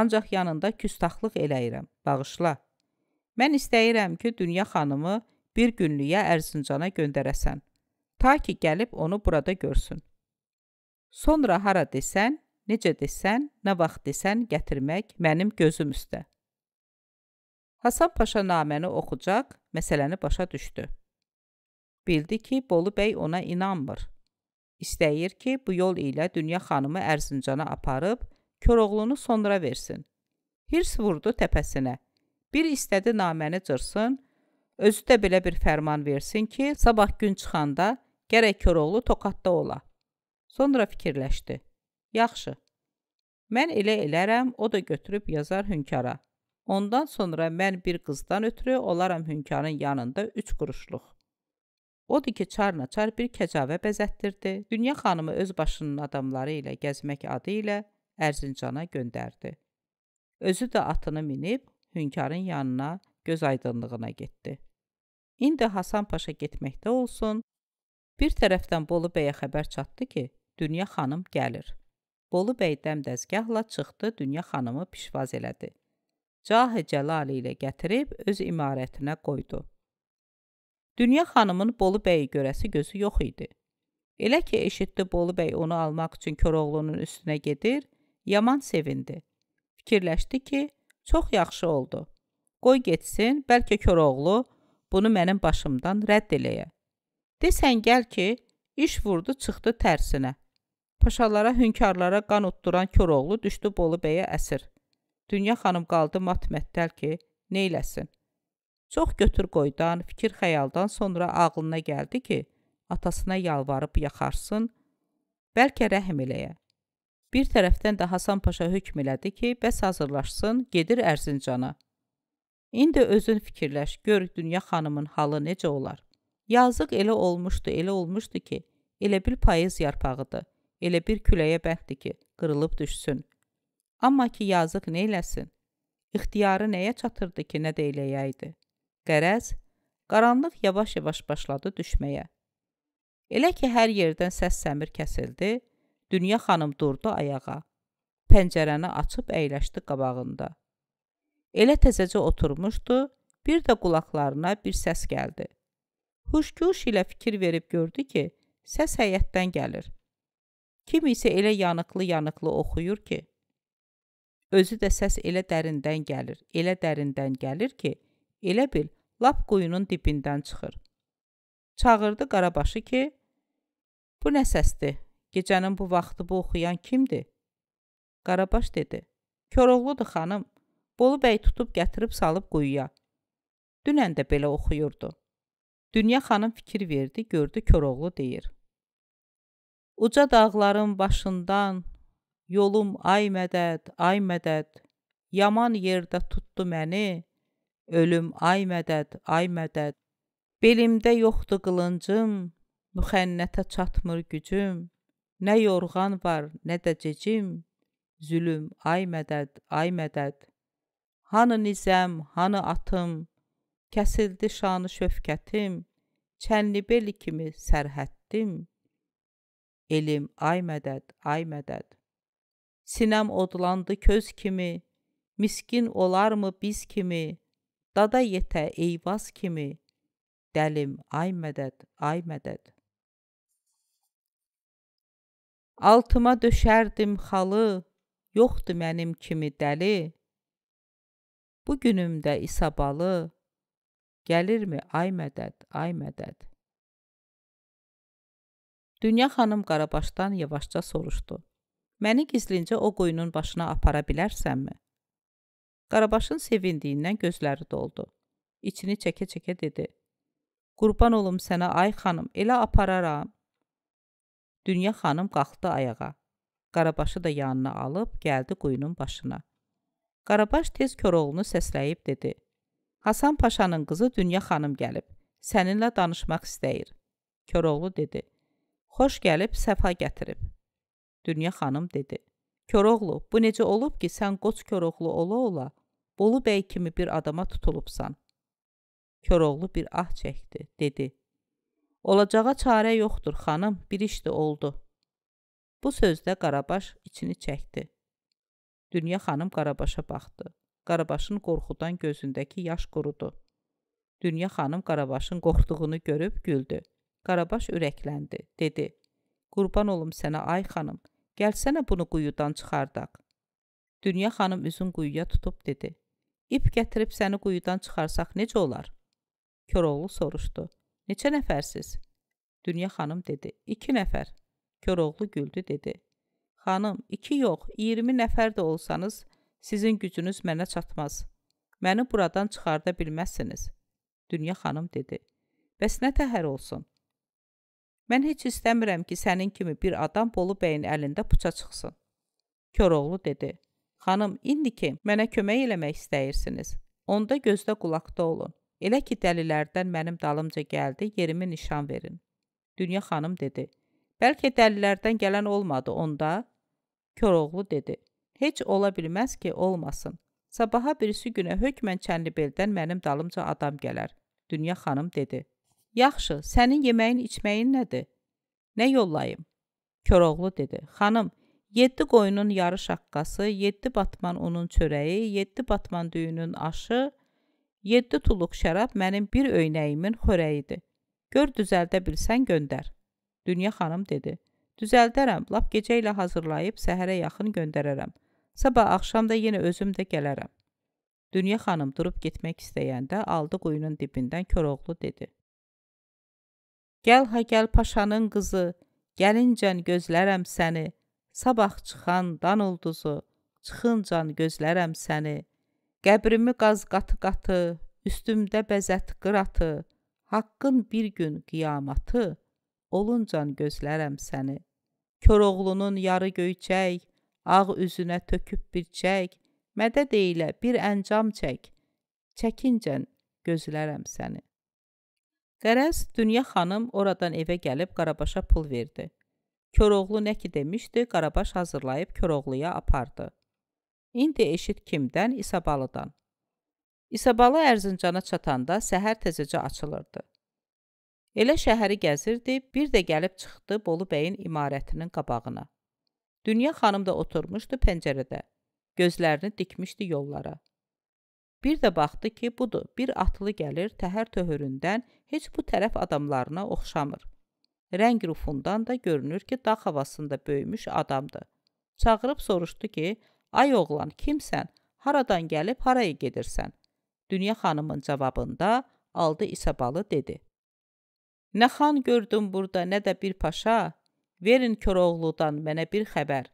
Ancaq yanında küstaxlıq eləyirəm. Bağışla. Mən istəyirəm ki, Dünya xanımı bir günlüyə Ərzincana göndərəsən. Ta ki gəlib onu burada görsün. Sonra hara desən, necə desən, nə vaxt desən gətirmək mənim gözüm üstə. Hasan Paşa naməni oxucaq, məsələni başa düşdü. Bildi ki, Bolu bəy ona inanmır. İstəyir ki, bu yol ilə Dünya xanımı Ərzincana aparıb Koroğlunu sonra versin. Hirs vurdu təpəsinə. Bir istədi naməni cırsın, özü də belə bir fərman versin ki, sabah gün çıxanda gərək Koroğlu Tokatda ola. Sonra fikirləşdi. Yaxşı. Mən elə elərəm, o da götürüb yazar hünkara. Ondan sonra mən bir qızdan ötürü olaram hünkarın yanında 3 quruşluq. Odur ki, çarnaçar bir kəcavə bəzətdirdi. Dünya xanımı öz başının adamları ilə gəzmək adı ilə Ərzincana göndərdi. Özü də atını minib hünkârın yanına göz aydınlığına getdi. İndi Hasan Paşa getməkdə olsun. Bir tərəfdən Bolu bəyə xəbər çatdı ki, Dünya xanım gəlir. Bolu bəy dəmdəzgahla çıxdı, Dünya xanımı pişvaz elədi. Cahə Cəlali ilə gətirib öz imarətinə qoydu. Dünya xanımın Bolu bəyi görəsi gözü yox idi. Elə ki eşitdi Bolu bəy onu almaq üçün Koroğlunun üstünə gedir, yaman sevindi. Fikirləşdi ki, çox yaxşı oldu. Qoy getsin, bəlkə Koroğlu bunu mənim başımdan rədd eləyə. Desən gəl ki, iş vurdu çıxdı tərsinə. Paşalara, hünkərlara qan utduran Koroğlu düşdü Bolu bəyə əsir. Dünya xanım qaldı mat-məttəl ki, nə eləsin? Çox götür-qoydan, fikir-xəyaldan sonra ağlına gəldi ki, atasına yalvarıb yaxarsın, bəlkə rəhm eləyə. Bir tərəfdən də Hasan Paşa hökm elədi ki, bəs hazırlaşsın, gedir Ərzincana. İndi özün fikirləş, gör Dünya xanımın halı necə olar. Yazıq elə olmuşdu, elə olmuşdu ki, elə bir payız yarpağıdır, elə bir küləyə bənddir ki, qırılıb düşsün. Amma ki, yazıq nə eləsin? İxtiyarı nəyə çatırdı ki, nə də eləyəydi? Qərəz, qaranlıq yavaş-yavaş başladı düşməyə. Elə ki, hər yerdən səs-səmir kəsildi, Dünya xanım durdu ayağa. Pəncərəni açıb əyləşdi qabağında. Elə təzəcə oturmuşdu, bir də qulaqlarına bir səs gəldi. Huşkuş ilə fikir verib gördü ki, səs həyətdən gəlir. Kim isə elə yanıqlı-yanıqlı oxuyur ki, özü də səs elə dərindən gəlir, elə dərindən gəlir ki, elə bil lap quyunun dibindən çıxır. Çağırdı Qarabaşı ki, bu nə səsdir? Gecənin bu vaxtı bu oxuyan kimdir? Qarabaş dedi, Koroğludur xanım, Bolu bəy tutub gətirib salıb quyuya. Dünən də belə oxuyurdu. Dünya xanım fikir verdi, gördü Koroğlu deyir. Uca dağların başından yolum ay mədəd, ay mədəd, yaman yerdə tutdu məni, Ölüm ay mədəd, ay mədəd. Belimdə yoxdur qılıncım, müxənnətə çatmır gücüm. Nə yorğan var, nə də cecim. Zülüm ay mədəd, ay mədəd. Hanı nizəm, hanı atım, kəsildi şanı şöfkətim. Çənlibeli kimi sərhəddim. Elim ay mədəd, ay mədəd. Sinəm odlandı köz kimi, miskin olarmı biz kimi? Dada yetə eyvaz kimi, Dəlim, ay mədəd, ay mədəd. Altıma döşərdim xalı, Yoxdur mənim kimi dəli. Bu günümdə isabalı, Gəlirmi ay mədəd, ay mədəd. Dünya xanım Qarabaşdan yavaşca soruşdu. Məni gizlincə o quyunun başına apara bilərsənmi? Qarabaşın sevindiyindən gözləri doldu. İçini çəkə-çəkə dedi: "Qurban olum sənə ay xanım, elə apararam." Dünya xanım qalxdı ayağa. Qarabaşı da yanına alıb gəldi quyunun başına. Qarabaş tez Koroğlunu səsləyib dedi: "Hasan Paşanın qızı Dünya xanım gəlib. Səninlə danışmaq istəyir." Koroğlu dedi: "Xoş gəlib, səfa gətirib." Dünya xanım dedi: Koroğlu, bu necə olub ki, sən qoç Koroğlu ola-ola Bolu bəy kimi bir adama tutulubsan? Koroğlu bir ah çəkdi, dedi. Olacağa çarə yoxdur, xanım, bir iş də oldu. Bu sözdə Qarabaş içini çəkdi. Dünya xanım Qarabaşa baxdı. Qarabaşın qorxudan gözündəki yaş qurudu. Dünya xanım Qarabaşın qorxduğunu görüb güldü. Qarabaş ürəkləndi, dedi. Qurban olum sənə, ay xanım, Gəlsənə bunu quyudan çıxardaq. Dünya xanım üzün quyuya tutub dedi. İp gətirib səni quyudan çıxarsaq necə olar? Koroğlu soruşdu. Neçə nəfərsiz? Dünya xanım dedi. İki nəfər. Koroğlu güldü dedi. Xanım, iki yox, 20 nəfər də olsanız, sizin gücünüz mənə çatmaz. Məni buradan çıxarda bilməzsiniz. Dünya xanım dedi. Bəs nə təhər olsun? Mən heç istəmirəm ki, sənin kimi bir adam Bolu bəyin əlində puça çıxsın. Koroğlu dedi. Xanım, indi ki, mənə kömək eləmək istəyirsiniz. Onda gözdə qulaqda olun. Elə ki, dəlilərdən mənim dalımca gəldi, yerimi nişan verin. Dünya xanım dedi. Bəlkə dəlilərdən gələn olmadı onda? Koroğlu dedi. Heç ola bilməz ki, olmasın. Sabaha birisi günə hökmən Çənlibeldən mənim dalımca adam gələr. Dünya xanım dedi. Yaxşı, sənin yeməyin içməyin nədir? Nə yollayım? Koroğlu dedi. Xanım, 7 qoyunun yarı şaqqası, 7 batman unun çörəyi, 7 batman düyünün aşı, 7 tuluq şərab mənim bir öynəyimin xörəyidir. Gör düzəldə bilsən göndər. Dünya xanım dedi. Düzəldərəm, lap gecə ilə hazırlayıb səhərə yaxın göndərərəm. Sabah axşam da yenə özüm də gələrəm. Dünya xanım durub getmək istəyəndə aldı quyunun dibindən Koroğlu dedi. Gəl ha gəl paşanın qızı, gəlincən gözlərəm səni. Sabah çıxan dan ulduzu, çıxıncan gözlərəm səni. Qəbrimi qaz qatı-qatı, üstümdə bəzət qıratı. Haqqın bir gün qiyamatı, oluncan gözlərəm səni. Koroğlunun yarı göyçək, ağ üzünə töküb bir çək, mədəd eylə bir əncam çək. Çəkincən gözlərəm səni. Qərəz, Dünya xanım oradan evə gəlib Qarabaşa pul verdi. Koroğlu nə ki demişdi, Qarabaş hazırlayıb Koroğluya apardı. İndi eşit kimdən? İsabalıdan. İsabalı Ərzincana çatanda səhər tezəcə açılırdı. Elə şəhəri gəzirdi, bir də gəlib çıxdı Bolu bəyin imarətinin qabağına. Dünya xanım da oturmuşdu pəncərədə. Gözlərini dikmişdi yollara. Bir də baxdı ki, budur, bir atlı gəlir, təhər töhüründən heç bu tərəf adamlarına oxşamır. Rəng rufundan da görünür ki, dağ havasında böyümüş adamdır. Çağırıb soruşdu ki, ay oğlan, kimsən, haradan gəlib, haraya gedirsən? Dünya xanımın cavabında aldı İsabalı dedi. Nə xan gördüm burada, nə də bir paşa, verin Köroğludan mənə bir xəbər.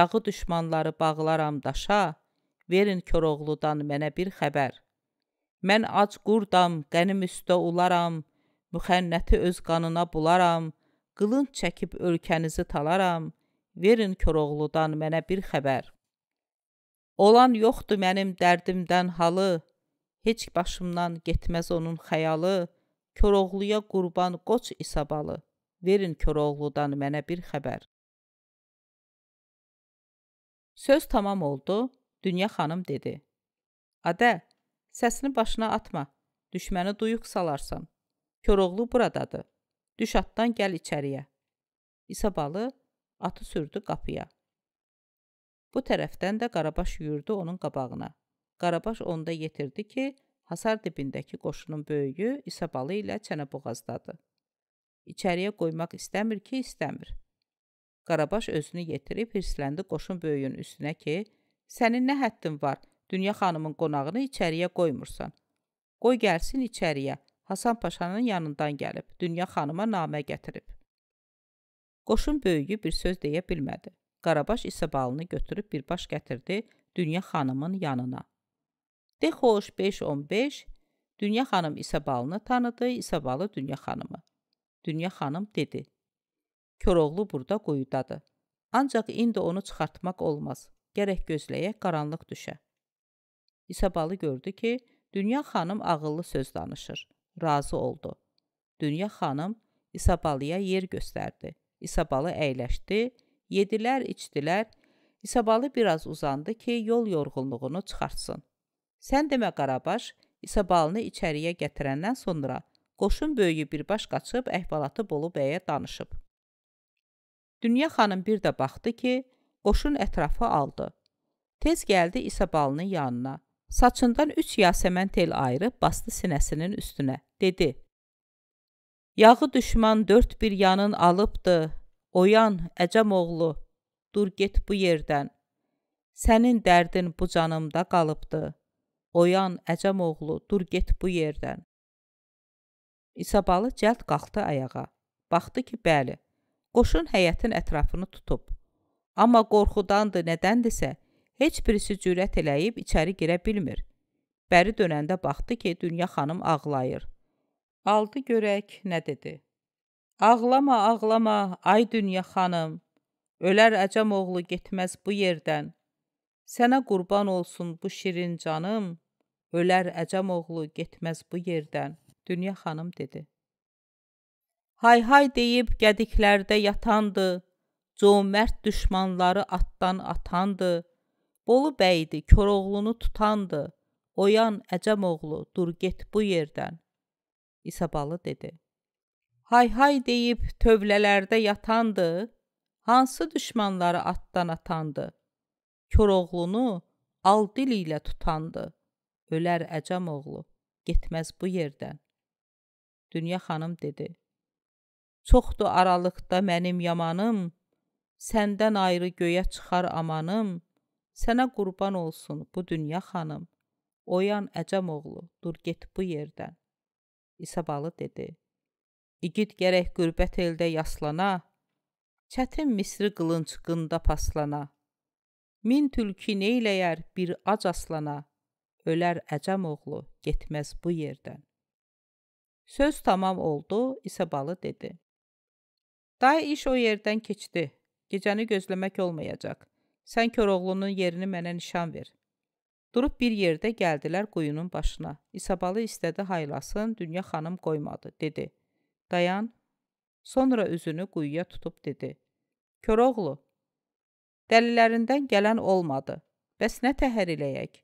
Yağı düşmanları bağlaram daşa, verin Koroğludan mənə bir xəbər. Mən ac qurdam, qənim üstə ularam, müxənnəti öz qanına bularam, qılınc çəkib ölkənizi talaram, verin Koroğludan mənə bir xəbər. Olan yoxdur mənim dərdimdən halı, heç başımdan getməz onun xəyalı, Koroğluya qurban qoç isabalı, verin Koroğludan mənə bir xəbər. Söz tamam oldu. Dünya xanım dedi. Adə, səsini başına atma. Düşməni duyuq salarsan. Koroğlu buradadır. Düş atdan gəl içəriyə. İsabalı atı sürdü qapıya. Bu tərəfdən də Qarabaş yürüdü onun qabağına. Qarabaş onda yetirdi ki, hasar dibindəki qoşunun böyüyü İsabalı ilə çənə boğazdadı. İçəriyə qoymaq istəmir ki, istəmir. Qarabaş özünü yetirib hirsləndi qoşun böyüyünün üstünə ki, Sənin nə həddin var? Dünya xanımın qonağını içəriyə qoymursan. Qoy gəlsin içəriyə. Hasan Paşanın yanından gəlib, Dünya xanıma namə gətirib. Qoşun böyüyü bir söz deyə bilmədi. Qarabaş İsabalını götürüb birbaş gətirdi Dünya xanımın yanına. De xoş 5-15, Dünya xanım İsabalını tanıdı, İsabalı Dünya xanımı. Dünya xanım dedi, Köroğlu burada quyudadır. Ancaq indi onu çıxartmaq olmaz. Gərək gözləyək qaranlıq düşə. İsabalı gördü ki, Dünya xanım ağıllı söz danışır. Razı oldu. Dünya xanım İsabalıya yer göstərdi. İsabalı əyləşdi, yedilər, içdilər. İsabalı biraz uzandı ki, yol yorğunluğunu çıxartsın. Sən demə Qarabaş, İsabalını içəriyə gətirəndən sonra qoşun böyüyü birbaş qaçıb əhvalatı Bolu bəyə danışıb. Dünya xanım bir də baxdı ki, qoşun ətrafı aldı. Tez gəldi İsabalının yanına. Saçından üç yasəmən tel ayırıb bastı sinəsinin üstünə. Dedi, Yağı düşman dörd bir yanın alıbdı. Oyan, əcəm oğlu, dur get bu yerdən. Sənin dərdin bu canımda qalıbdı. Oyan, əcəm oğlu, dur get bu yerdən. İsabalı cəld qalxdı ayağa. Baxdı ki, bəli, qoşun həyətin ətrafını tutub. Amma qorxudandır, nədəndirsə, heç birisi cürət eləyib içəri girə bilmir. Bəri dönəndə baxdı ki, Dünya xanım ağlayır. Aldı görək, nə dedi? Ağlama, ağlama, ay Dünya xanım. Ölər əcəm oğlu getməz bu yerdən. Sənə qurban olsun bu şirin canım. Ölər əcəm oğlu getməz bu yerdən. Dünya xanım dedi. Hay hay deyib gədiklərdə yatandı. Cömərd düşmanları atdan atandı. Bolu bəydi, Koroğlunu tutandı. Oyan Əcəm oğlu, dur get bu yerdən. İsabalı dedi. Hay hay deyib tövlələrdə yatandı. Hansı düşmanları atdan atandı? Koroğlunu al dil ilə tutandı. Ölər Əcəm oğlu, getməz bu yerdən. Dünya xanım dedi. Çoxdur aralıqda mənim yamanım, Səndən ayrı göyə çıxar amanım, sənə qurban olsun bu dünya xanım. Oyan əcəm oğlu, dur get bu yerdən. İsa balı dedi: İgid gərək qürbət eldə yaslana, çətin Misri qılınc qında paslana. Min tülkü neyləyər bir ac aslana, ölər əcəm oğlu, getməz bu yerdən. Söz tamam oldu, İsa balı dedi: Day iş o yerdən keçdi. Gecəni gözləmək olmayacaq. Sən Koroğlunun yerini mənə nişan ver. Durub bir yerdə gəldilər quyunun başına. İsabalı istədi haylasın, Dünya xanım qoymadı, dedi. Dayan. Sonra üzünü quyuya tutub dedi. Koroğlu, dəlilərindən gələn olmadı. Bəs nə təhər eləyək?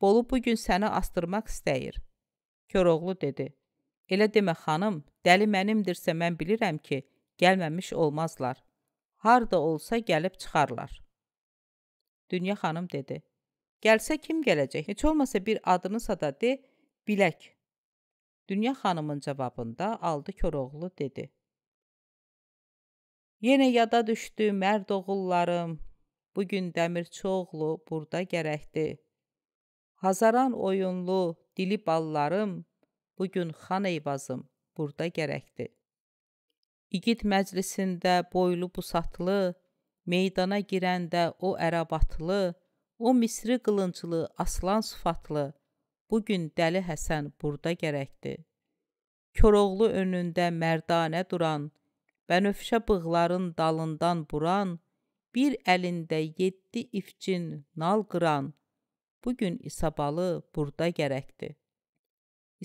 Bolu bugün səni astırmaq istəyir. Koroğlu dedi. Elə demə xanım, dəli mənimdirsə mən bilirəm ki, gəlməmiş olmazlar harda olsa gəlib çıxarlar. Dünya xanım dedi: "Gəlsə kim gələcək? Heç olmasa bir adınısa da de, bilək." Dünya xanımın cavabında aldı Koroğlu dedi: "Yenə yada düşdü mərd oğullarım. Bu gün Dəmirçioğlu burada gərəkdi. Hazaran oyunlu dili ballarım, bu gün xan eyvazım burada gərəkdi." İgid məclisində boylu busatlı, meydana girəndə o ərabatlı, o misri qılınclı, aslan sufatlı, bu gün Dəli Həsən burada gərəkdi. Koroğlu önündə mərdanə duran, bənövşə bığların dalından buran, bir əlində yeddi ifcin nal qıran, bu gün İsabalı burada gərəkdi.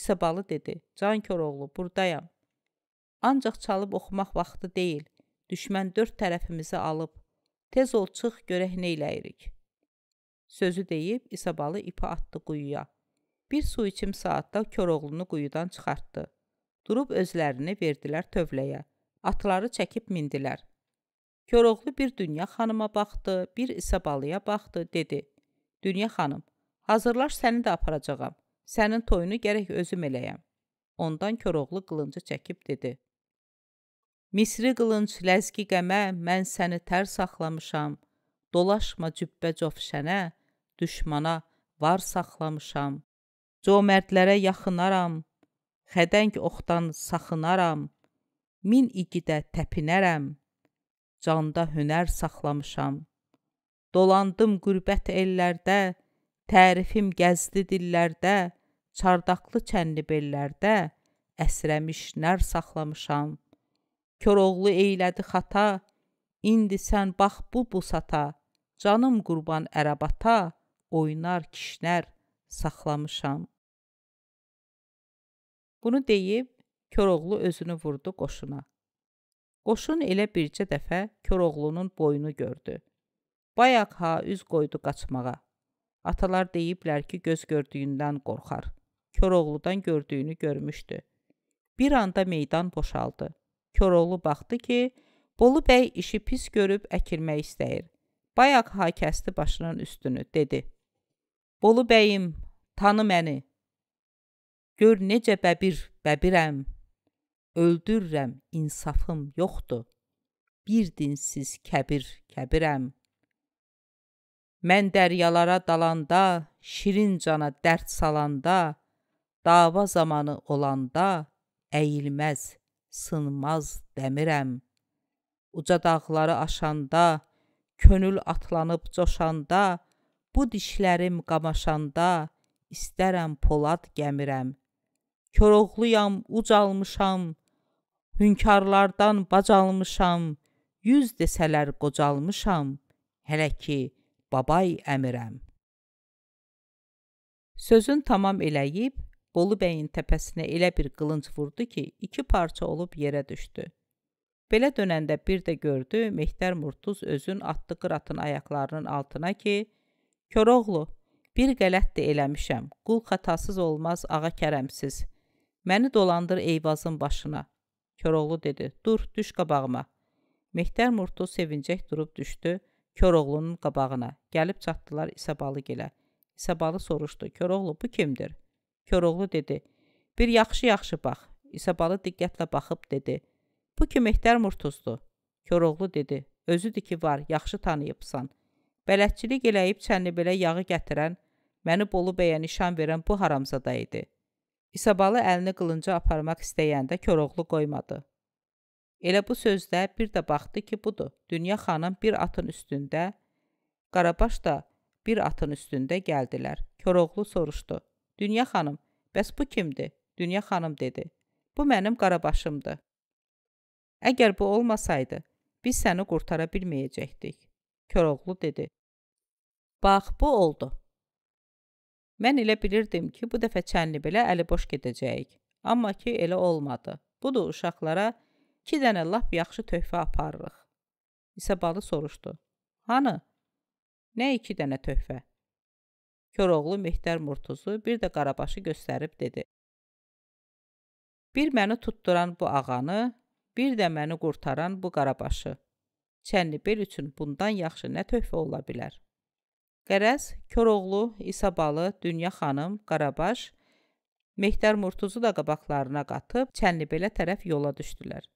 İsabalı dedi, Can Koroğlu, buradayam. Ancaq çalıb oxumaq vaxtı deyil. Düşmən dörd tərəfimizi alıb. Tez ol çıx görək nə eləyirik. Sözü deyib İsabalı ipi atdı quyuya. Bir su içim saatda Koroğlunu quyudan çıxartdı. Durub özlərini verdilər tövləyə. Atları çəkib mindilər. Koroğlu bir Dünya xanıma baxdı, bir İsabalıya baxdı, dedi: "Dünya xanım, hazırlaş səni də aparacağam. Sənin toyunu gərək özüm eləyəm." Ondan Koroğlu qılıncı çəkib dedi: Misri qılınc ləzgi qəmə, mən səni tər saxlamışam. Dolaşma cübbə-cof şənə, düşmana var saxlamışam. Comərdlərə yaxınaram, xədəng oxdan saxınaram. Min igidə təpinərəm, canda hünər saxlamışam. Dolandım qürbət ellərdə, tərifim gəzdi dillərdə, çardaqlı çənli bellərdə əsrəmiş nər saxlamışam.'' Koroğlu eylədi xata, indi sən bax bu busata, canım qurban ərəbata, oynar kişnər saxlamışam. Bunu deyib, Koroğlu özünü vurdu qoşuna. Qoşun elə bircə dəfə Koroğlunun boynu gördü. Bayaq ha üz qoydu qaçmağa. Atalar deyiblər ki, göz gördüyündən qorxar. Koroğludan gördüyünü görmüşdü. Bir anda meydan boşaldı. Koroğlu baxdı ki, Bolu bəy işi pis görüb əkilmək istəyir. Bayaq ha kəsti başının üstünü, dedi. Bolu bəyim, tanı məni. Gör necə bəbir, bəbirəm. Öldürürəm, insafım yoxdur. Bir dinsiz kəbir, kəbirəm. Mən dəryalara dalanda, şirin cana dərd salanda, dava zamanı olanda əyilməz sınmaz dəmirəm. Uca dağları aşanda, könül atlanıb coşanda, bu dişlərim qamaşanda, istərəm polad gəmirəm. Koroğluyam, ucalmışam, hünkarlardan bacalmışam, yüz desələr qocalmışam, hələ ki babay əmirəm. Sözün tamam eləyib Bolu bəyin təpəsinə elə bir qılınc vurdu ki, iki parça olub yerə düşdü. Belə dönəndə bir də gördü, Mehtər Murtuz özün atdı qıratın ayaqlarının altına ki, Koroğlu, bir qələtdir eləmişəm, qul xətasız olmaz, ağa kərəmsiz. Məni dolandır eyvazın başına. Koroğlu dedi, dur, düş qabağıma. Mehtər Murtuz sevincək durub düşdü Koroğlunun qabağına. Gəlib çatdılar İsabalı gilə. İsabalı soruşdu, Koroğlu bu kimdir? Koroğlu dedi. Bir yaxşı-yaxşı bax. İsabalı diqqətlə baxıb dedi. Bu ki Mehter Murtuzdur. Koroğlu dedi. Özüdür ki var, yaxşı tanıyıbsan. Bələdçilik eləyib Çənlibelə yağı gətirən, məni Bolu bəyə nişan verən bu haramzada idi. İsabalı əlini qılınca aparmaq istəyəndə Koroğlu qoymadı. Elə bu sözdə bir də baxdı ki, budur. Dünya xanım bir atın üstündə, Qarabaş da bir atın üstündə gəldilər. Koroğlu soruşdu: Dünya xanım, bəs bu kimdir? Dünya xanım dedi. Bu mənim qarabaşımdır. Əgər bu olmasaydı, biz səni qurtara bilməyəcəkdik. Koroğlu dedi. Bax, bu oldu. Mən elə bilirdim ki, bu dəfə Çənlibelə əli boş gedəcəyik. Amma ki, elə olmadı. Budur uşaqlara iki dənə lap yaxşı töhfə aparırıq. İsabalı soruşdu. Hanı? Nə iki dənə töhfə? Koroğlu Mehtər Murtuzu bir də Qarabaşı göstərib dedi. Bir məni tutduran bu ağanı, bir də məni qurtaran bu Qarabaşı. Çənlibel üçün bundan yaxşı nə töhfə ola bilər? Qərəz, Koroğlu, İsabalı, Dünya xanım, Qarabaş, Mehtər Murtuzu da qabaqlarına qatıb Çənlibelə tərəf yola düşdülər.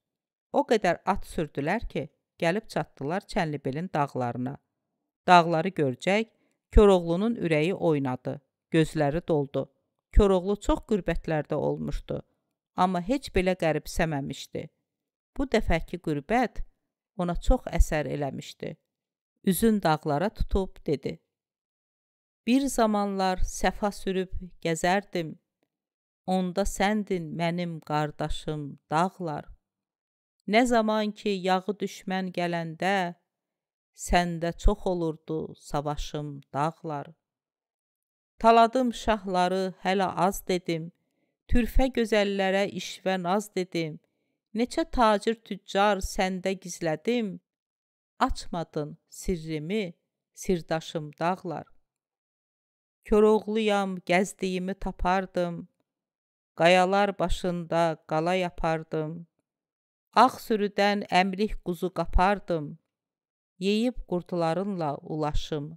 O qədər at sürdülər ki, gəlib çatdılar Çənlibelin dağlarına. Dağları görcək, Koroğlunun ürəyi oynadı, gözləri doldu. Koroğlu çox qürbətlərdə olmuşdu, amma heç belə qəribsəməmişdi. Bu dəfəki qürbət ona çox əsər eləmişdi. Üzün dağlara tutub dedi: Bir zamanlar səfa sürüb gəzərdim. Onda səndin mənim qardaşım dağlar. Nə zaman ki yağı düşmən gələndə səndə çox olurdu savaşım dağlar. Taladım şahları hələ az dedim, türfə gözəllərə işvə naz dedim, neçə tacir tüccar səndə gizlədim, açmadın sirrimi, sirdaşım dağlar. Köroğluyam, gəzdiyimi tapardım, qayalar başında qala yapardım, ağ sürüdən əmlik quzu qapardım, ейеп куртыларын la ulaşым